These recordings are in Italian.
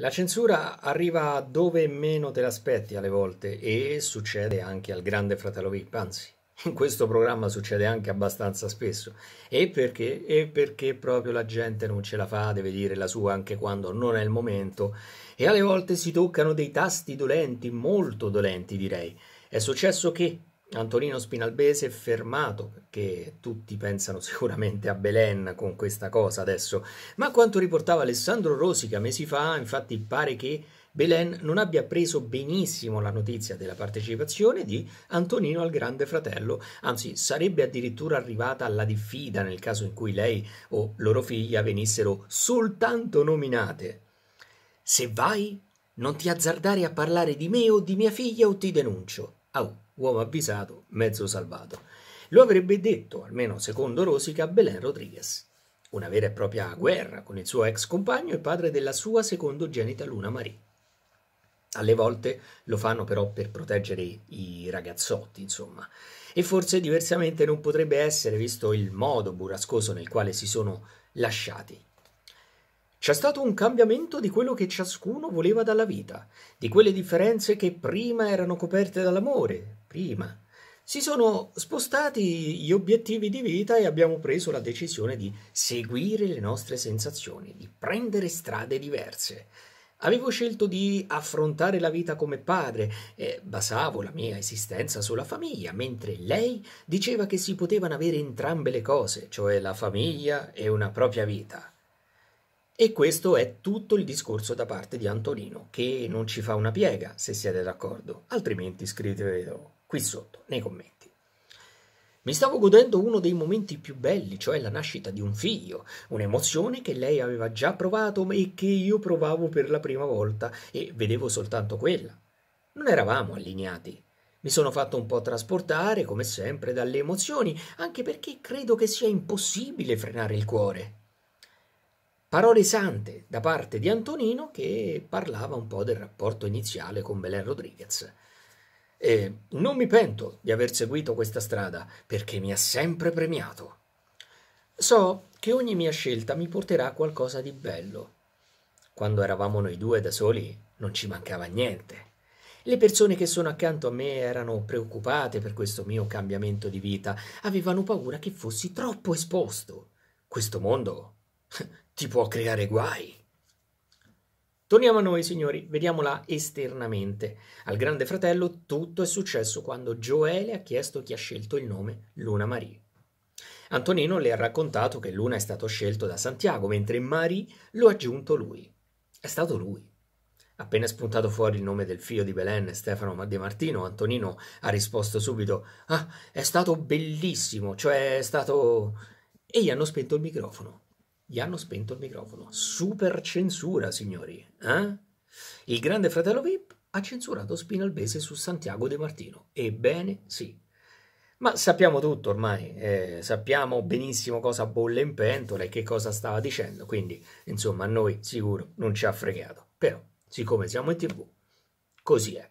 La censura arriva dove meno te l'aspetti alle volte e succede anche al grande fratello VIP, anzi, in questo programma succede anche abbastanza spesso. E perché? E perché proprio la gente non ce la fa, deve dire la sua anche quando non è il momento. E alle volte si toccano dei tasti dolenti, molto dolenti direi. È successo che Antonino Spinalbese è fermato, che tutti pensano sicuramente a Belen con questa cosa adesso, ma quanto riportava Alessandro Rosica mesi fa, infatti pare che Belen non abbia preso benissimo la notizia della partecipazione di Antonino al Grande Fratello, anzi sarebbe addirittura arrivata alla diffida nel caso in cui lei o loro figlia venissero soltanto nominate. Se vai, non ti azzardare a parlare di me o di mia figlia o ti denuncio. Oh, uomo avvisato, mezzo salvato. Lo avrebbe detto, almeno secondo Rosica, Belen Rodriguez. Una vera e propria guerra con il suo ex compagno e padre della sua secondogenita Luna Marie. Alle volte lo fanno però per proteggere i ragazzotti, insomma. E forse diversamente non potrebbe essere, visto il modo burrascoso nel quale si sono lasciati. C'è stato un cambiamento di quello che ciascuno voleva dalla vita, di quelle differenze che prima erano coperte dall'amore, prima. Si sono spostati gli obiettivi di vita e abbiamo preso la decisione di seguire le nostre sensazioni, di prendere strade diverse. Avevo scelto di affrontare la vita come padre e basavo la mia esistenza sulla famiglia, mentre lei diceva che si potevano avere entrambe le cose, cioè la famiglia e una propria vita. E questo è tutto il discorso da parte di Antonino, che non ci fa una piega, se siete d'accordo, altrimenti scrivetelo qui sotto, nei commenti. Mi stavo godendo uno dei momenti più belli, cioè la nascita di un figlio, un'emozione che lei aveva già provato e che io provavo per la prima volta e vedevo soltanto quella. Non eravamo allineati. Mi sono fatto un po' trasportare, come sempre, dalle emozioni, anche perché credo che sia impossibile frenare il cuore. Parole sante da parte di Antonino che parlava un po' del rapporto iniziale con Belen Rodriguez. E non mi pento di aver seguito questa strada perché mi ha sempre premiato. So che ogni mia scelta mi porterà a qualcosa di bello. Quando eravamo noi due da soli non ci mancava niente. Le persone che sono accanto a me erano preoccupate per questo mio cambiamento di vita, avevano paura che fossi troppo esposto. Questo mondo ti può creare guai. Torniamo a noi, signori, vediamola esternamente. Al Grande Fratello tutto è successo quando Joele ha chiesto chi ha scelto il nome Luna Marie. Antonino le ha raccontato che Luna è stato scelto da Santiago, mentre Marie lo ha aggiunto lui. È stato lui. Appena spuntato fuori il nome del figlio di Belen, Stefano De Martino, Antonino ha risposto subito: Ah, è stato bellissimo, cioè è stato. e gli hanno spento il microfono. Gli hanno spento il microfono. Super censura, signori. Eh? Il grande fratello VIP ha censurato Spinalbese su Santiago De Martino. Ebbene sì. Ma sappiamo tutto ormai, eh, sappiamo benissimo cosa bolle in pentola e che cosa stava dicendo, quindi insomma a noi sicuro non ci ha fregato. Però, siccome siamo in tv, così è.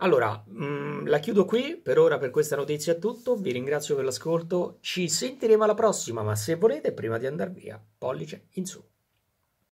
Allora, mh, mm, la chiudo qui, per ora per questa notizia è tutto, vi ringrazio per l'ascolto, ci sentiremo alla prossima, ma se volete, prima di andare via, pollice in su.